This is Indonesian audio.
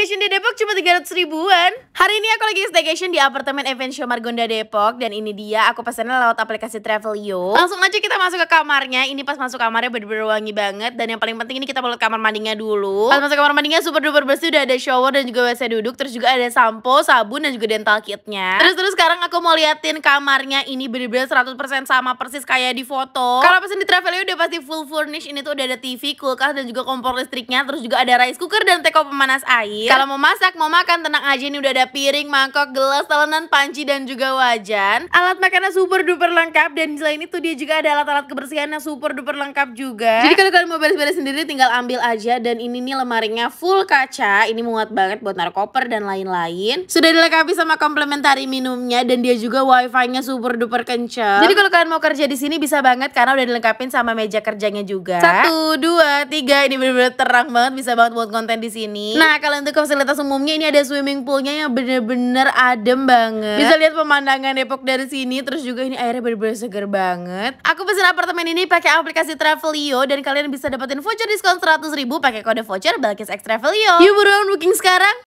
staycation di Depok cuma 300 ribuan. Hari ini aku lagi staycation di apartemen Event Show Margonda Depok dan ini dia aku pesannya lewat aplikasi Travelio. Langsung aja kita masuk ke kamarnya. Ini pas masuk kamarnya bener-bener wangi banget dan yang paling penting ini kita lihat kamar mandinya dulu. Pas masuk kamar mandinya super duper bersih udah ada shower dan juga WC duduk terus juga ada sampo, sabun dan juga dental kitnya. Terus terus sekarang aku mau liatin kamarnya ini bener-bener 100% sama persis kayak di foto. Kalau pesan di Travelio udah pasti full furnish ini tuh udah ada TV, kulkas dan juga kompor listriknya terus juga ada rice cooker dan teko pemanas air. Iya. Kalau mau masak, mau makan, tenang aja ini udah ada piring, mangkok, gelas, talenan, panci, dan juga wajan. Alat makannya super duper lengkap dan selain itu dia juga ada alat-alat kebersihan yang super duper lengkap juga. Jadi kalau kalian mau beres-beres sendiri tinggal ambil aja dan ini nih lemarinya full kaca. Ini muat banget buat naruh koper dan lain-lain. Sudah dilengkapi sama komplementari minumnya dan dia juga wifi-nya super duper kenceng. Jadi kalau kalian mau kerja di sini bisa banget karena udah dilengkapin sama meja kerjanya juga. Satu, dua, tiga. Ini bener-bener terang banget bisa banget buat konten di sini. Nah kalau untuk fasilitas umumnya ini ada swimming poolnya yang bener-bener adem banget bisa lihat pemandangan Depok dari sini terus juga ini airnya bener-bener seger banget aku pesan apartemen ini pakai aplikasi Travelio dan kalian bisa dapetin voucher diskon 100 ribu pakai kode voucher Balkis X Travelio yuk buruan booking sekarang